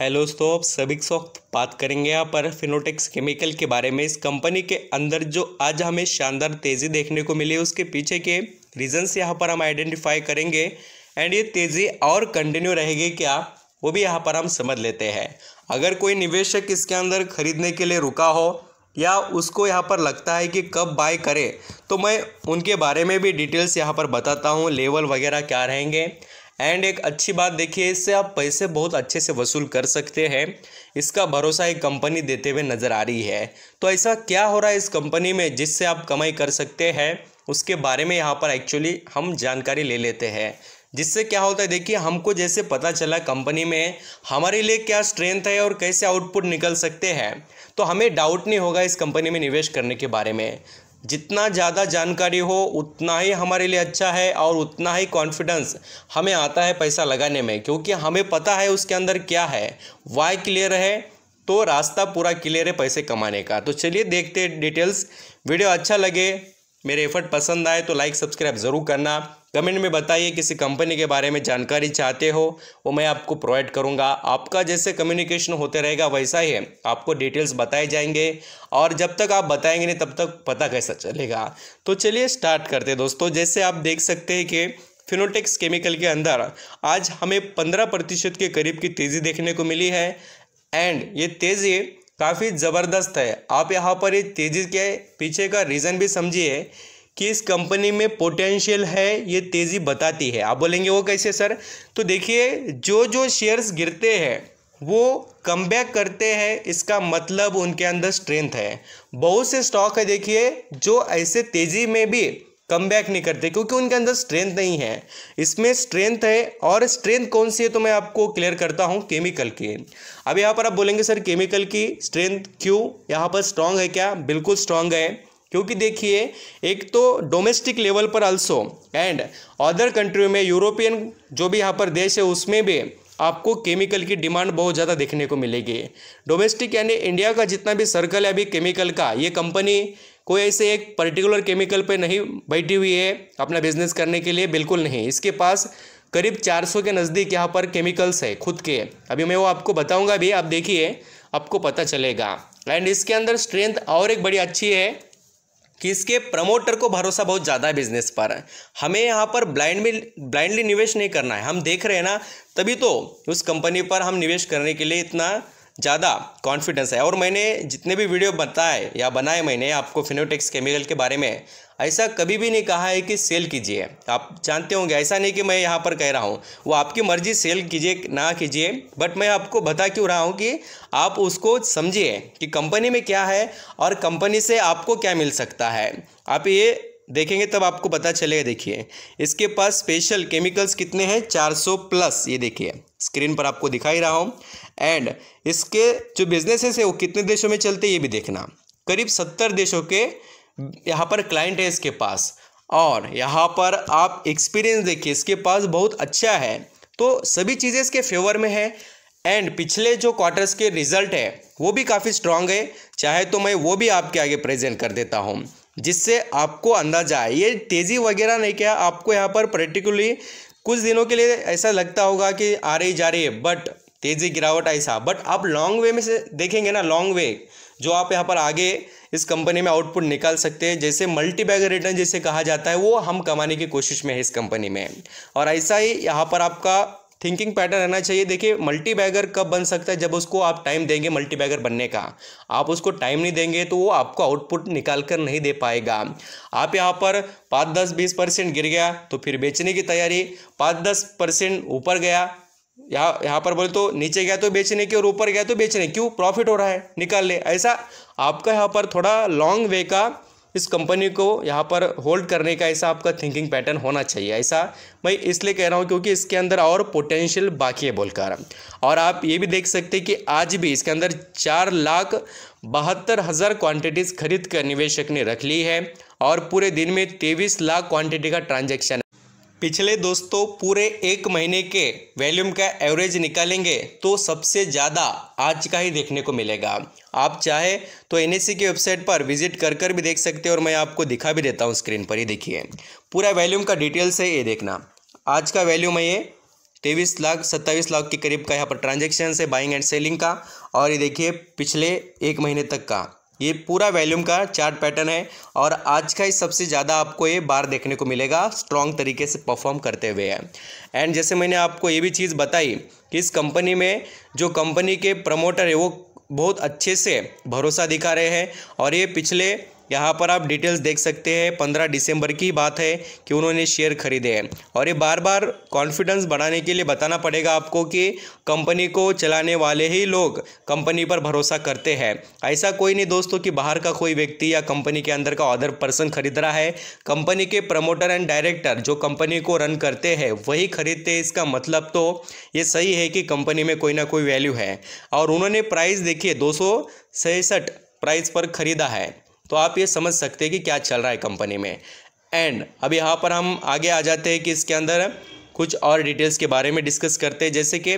hello दोस्तों आप सभी वक्त बात करेंगे यहाँ पर फिनोटेक्स केमिकल के बारे में इस कंपनी के अंदर जो आज हमें शानदार तेज़ी देखने को मिली उसके पीछे के रीजंस यहाँ पर हम आइडेंटिफाई करेंगे एंड ये तेज़ी और कंटिन्यू रहेगी क्या वो भी यहाँ पर हम समझ लेते हैं अगर कोई निवेशक इसके अंदर खरीदने के लिए रुका हो या उसको यहाँ पर लगता है कि कब बाय करे तो मैं उनके बारे में भी डिटेल्स यहाँ पर बताता हूँ लेवल वगैरह क्या रहेंगे एंड एक अच्छी बात देखिए इससे आप पैसे बहुत अच्छे से वसूल कर सकते हैं इसका भरोसा एक कंपनी देते हुए नज़र आ रही है तो ऐसा क्या हो रहा है इस कंपनी में जिससे आप कमाई कर सकते हैं उसके बारे में यहाँ पर एक्चुअली हम जानकारी ले लेते हैं जिससे क्या होता है देखिए हमको जैसे पता चला कंपनी में हमारे लिए क्या स्ट्रेंथ है और कैसे आउटपुट निकल सकते हैं तो हमें डाउट नहीं होगा इस कंपनी में निवेश करने के बारे में जितना ज़्यादा जानकारी हो उतना ही हमारे लिए अच्छा है और उतना ही कॉन्फिडेंस हमें आता है पैसा लगाने में क्योंकि हमें पता है उसके अंदर क्या है वाई क्लियर है तो रास्ता पूरा क्लियर है पैसे कमाने का तो चलिए देखते हैं डिटेल्स वीडियो अच्छा लगे मेरे एफर्ट पसंद आए तो लाइक सब्सक्राइब ज़रूर करना कमेंट में बताइए किसी कंपनी के बारे में जानकारी चाहते हो वो मैं आपको प्रोवाइड करूँगा आपका जैसे कम्युनिकेशन होते रहेगा वैसा ही है आपको डिटेल्स बताए जाएंगे और जब तक आप बताएंगे नहीं तब तक पता कैसा चलेगा तो चलिए स्टार्ट करते दोस्तों जैसे आप देख सकते हैं कि फिनोटेक्स केमिकल के अंदर आज हमें पंद्रह प्रतिशत के करीब की तेज़ी देखने को मिली है एंड ये तेज़ी काफ़ी ज़बरदस्त है आप यहाँ पर ये तेज़ी के पीछे का रीज़न भी समझिए कि इस कंपनी में पोटेंशियल है ये तेज़ी बताती है आप बोलेंगे वो कैसे सर तो देखिए जो जो शेयर्स गिरते हैं वो कम बैक करते हैं इसका मतलब उनके अंदर स्ट्रेंथ है बहुत से स्टॉक है देखिए जो ऐसे तेज़ी में भी कम बैक नहीं करते क्योंकि उनके अंदर स्ट्रेंथ नहीं है इसमें स्ट्रेंथ है और स्ट्रेंथ कौन सी है तो मैं आपको क्लियर करता हूँ केमिकल की अब यहाँ पर आप बोलेंगे सर केमिकल की स्ट्रेंथ क्यों यहाँ पर स्ट्रांग है क्या बिल्कुल स्ट्रांग है क्योंकि देखिए एक तो डोमेस्टिक लेवल पर अल्सो एंड अदर कंट्री में यूरोपियन जो भी यहाँ पर देश है उसमें भी आपको केमिकल की डिमांड बहुत ज़्यादा देखने को मिलेगी डोमेस्टिक यानी इंडिया का जितना भी सर्कल है अभी केमिकल का ये कंपनी कोई ऐसे एक पर्टिकुलर केमिकल पे नहीं बैठी हुई है अपना बिजनेस करने के लिए बिल्कुल नहीं इसके पास करीब 400 के नज़दीक यहाँ पर केमिकल्स है खुद के अभी मैं वो आपको बताऊंगा भी आप देखिए आपको पता चलेगा एंड इसके अंदर स्ट्रेंथ और एक बड़ी अच्छी है कि इसके प्रमोटर को भरोसा बहुत ज़्यादा है बिजनेस पर हमें यहाँ पर ब्लाइंड में ब्लाइंडली निवेश नहीं करना है हम देख रहे हैं ना तभी तो उस कंपनी पर हम निवेश करने के लिए इतना ज़्यादा कॉन्फिडेंस है और मैंने जितने भी वीडियो बताए या बनाए मैंने आपको फिनोटेक्स केमिकल के बारे में ऐसा कभी भी नहीं कहा है कि सेल कीजिए आप जानते होंगे ऐसा नहीं कि मैं यहाँ पर कह रहा हूँ वो आपकी मर्ज़ी सेल कीजिए ना कीजिए बट मैं आपको बता क्यों रहा हूँ कि आप उसको समझिए कि कंपनी में क्या है और कंपनी से आपको क्या मिल सकता है आप ये देखेंगे तब आपको पता चलेगा देखिए इसके पास स्पेशल केमिकल्स कितने हैं 400 प्लस ये देखिए स्क्रीन पर आपको दिखाई रहा हूँ एंड इसके जो बिजनेसेस है वो कितने देशों में चलते ये भी देखना करीब सत्तर देशों के यहाँ पर क्लाइंट है इसके पास और यहाँ पर आप एक्सपीरियंस देखिए इसके पास बहुत अच्छा है तो सभी चीज़ें इसके फेवर में है एंड पिछले जो क्वार्टर्स के रिजल्ट है वो भी काफ़ी स्ट्रांग है चाहे तो मैं वो भी आपके आगे प्रेजेंट कर देता हूँ जिससे आपको अंदाजा है ये तेज़ी वगैरह नहीं क्या आपको यहाँ पर पर्टिकुलरली कुछ दिनों के लिए ऐसा लगता होगा कि आ रही जा रही है बट तेज़ी गिरावट ऐसा बट आप लॉन्ग वे में से देखेंगे ना लॉन्ग वे जो आप यहाँ पर आगे इस कंपनी में आउटपुट निकाल सकते हैं जैसे मल्टी बैग रिटर्न जैसे कहा जाता है वो हम कमाने की कोशिश में है इस कंपनी में और ऐसा ही यहाँ पर आपका थिंकिंग पैटर्न रहना चाहिए देखिए मल्टी बैगर कब बन सकता है जब उसको आप टाइम देंगे मल्टी बैगर बनने का आप उसको टाइम नहीं देंगे तो वो आपको आउटपुट निकाल कर नहीं दे पाएगा आप यहाँ पर पाँच दस बीस परसेंट गिर गया तो फिर बेचने की तैयारी पाँच दस परसेंट ऊपर गया यहाँ यहाँ पर बोले तो नीचे गया तो बेचने की और ऊपर गया तो बेचने क्यों प्रॉफिट हो रहा है निकाल ले ऐसा आपका यहाँ पर थोड़ा लॉन्ग वे का इस कंपनी को यहाँ पर होल्ड करने का ऐसा आपका थिंकिंग पैटर्न होना चाहिए ऐसा मैं इसलिए कह रहा हूँ क्योंकि इसके अंदर और पोटेंशियल बाकी है बोलकर और आप ये भी देख सकते हैं कि आज भी इसके अंदर चार लाख बहत्तर हज़ार क्वान्टिटीज़ खरीद कर निवेशक ने रख ली है और पूरे दिन में तेईस लाख क्वान्टिटी का ट्रांजेक्शन पिछले दोस्तों पूरे एक महीने के वॉल्यूम का एवरेज निकालेंगे तो सबसे ज़्यादा आज का ही देखने को मिलेगा आप चाहे तो एन e की वेबसाइट पर विजिट कर कर भी देख सकते हैं और मैं आपको दिखा भी देता हूँ स्क्रीन पर ही देखिए पूरा वॉल्यूम का डिटेल्स है ये देखना आज का वॉल्यूम है ये तेईस लाख सत्ताईस लाख के करीब का यहाँ पर ट्रांजेक्शन है बाइंग एंड सेलिंग का और ये देखिए पिछले एक महीने तक का ये पूरा वैल्यूम का चार्ट पैटर्न है और आज का ही सबसे ज़्यादा आपको ये बार देखने को मिलेगा स्ट्रॉन्ग तरीके से परफॉर्म करते हुए है एंड जैसे मैंने आपको ये भी चीज़ बताई कि इस कंपनी में जो कंपनी के प्रमोटर है वो बहुत अच्छे से भरोसा दिखा रहे हैं और ये पिछले यहाँ पर आप डिटेल्स देख सकते हैं पंद्रह दिसंबर की बात है कि उन्होंने शेयर खरीदे हैं और ये बार बार कॉन्फिडेंस बढ़ाने के लिए बताना पड़ेगा आपको कि कंपनी को चलाने वाले ही लोग कंपनी पर भरोसा करते हैं ऐसा कोई नहीं दोस्तों कि बाहर का कोई व्यक्ति या कंपनी के अंदर का अदर पर्सन खरीद रहा है कंपनी के प्रमोटर एंड डायरेक्टर जो कंपनी को रन करते हैं वही खरीदते हैं इसका मतलब तो ये सही है कि कंपनी में कोई ना कोई वैल्यू है और उन्होंने प्राइस देखिए दो सौ प्राइस पर खरीदा है तो आप ये समझ सकते हैं कि क्या चल रहा है कंपनी में एंड अब यहाँ पर हम आगे आ जाते हैं कि इसके अंदर कुछ और डिटेल्स के बारे में डिस्कस करते हैं जैसे कि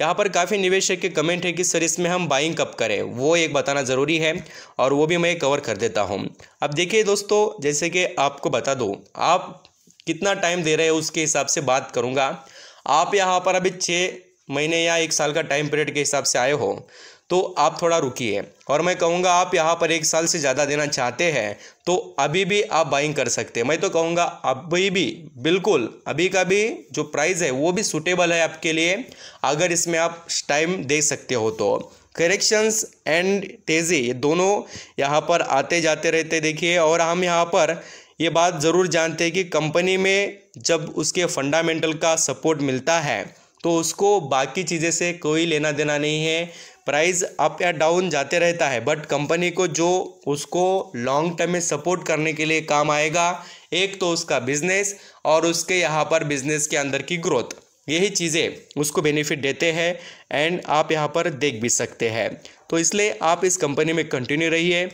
यहाँ पर काफ़ी निवेशक के कमेंट है कि सर इसमें हम बाइंग कब करें वो एक बताना ज़रूरी है और वो भी मैं कवर कर देता हूँ अब देखिए दोस्तों जैसे कि आपको बता दो आप कितना टाइम दे रहे हो उसके हिसाब से बात करूँगा आप यहाँ पर अभी छः महीने या एक साल का टाइम पीरियड के हिसाब से आए हो तो आप थोड़ा रुकिए और मैं कहूँगा आप यहाँ पर एक साल से ज़्यादा देना चाहते हैं तो अभी भी आप बाइंग कर सकते हैं मैं तो कहूँगा अभी भी बिल्कुल अभी का भी जो प्राइस है वो भी सूटेबल है आपके लिए अगर इसमें आप टाइम दे सकते हो तो करेक्शंस एंड तेज़ी ये दोनों यहाँ पर आते जाते रहते देखिए और हम यहाँ पर ये बात ज़रूर जानते हैं कि कंपनी में जब उसके फंडामेंटल का सपोर्ट मिलता है तो उसको बाकी चीज़ें से कोई लेना देना नहीं है प्राइस अप या डाउन जाते रहता है बट कंपनी को जो उसको लॉन्ग टर्म में सपोर्ट करने के लिए काम आएगा एक तो उसका बिजनेस और उसके यहाँ पर बिजनेस के अंदर की ग्रोथ यही चीज़ें उसको बेनिफिट देते हैं एंड आप यहाँ पर देख भी सकते हैं तो इसलिए आप इस कंपनी में कंटिन्यू रहिए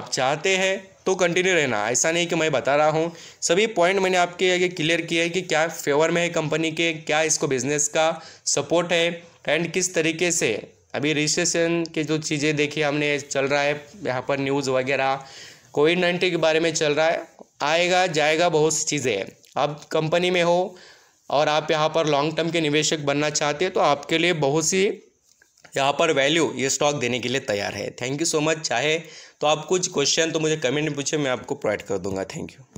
आप चाहते हैं तो कंटिन्यू रहना ऐसा नहीं कि मैं बता रहा हूँ सभी पॉइंट मैंने आपके आगे क्लियर किए हैं कि क्या फेवर में है कंपनी के क्या इसको बिजनेस का सपोर्ट है एंड किस तरीके से अभी रजिस्ट्रेशन की जो चीज़ें देखी हमने चल रहा है यहाँ पर न्यूज़ वगैरह कोविड नाइन्टीन के बारे में चल रहा है आएगा जाएगा बहुत सी चीज़ें हैं आप कंपनी में हो और आप यहाँ पर लॉन्ग टर्म के निवेशक बनना चाहते हैं तो आपके लिए बहुत सी यहाँ पर वैल्यू ये स्टॉक देने के लिए तैयार है थैंक यू सो मच चाहे तो आप कुछ क्वेश्चन तो मुझे कमेंट में पूछे मैं आपको प्रोवाइड कर दूंगा थैंक यू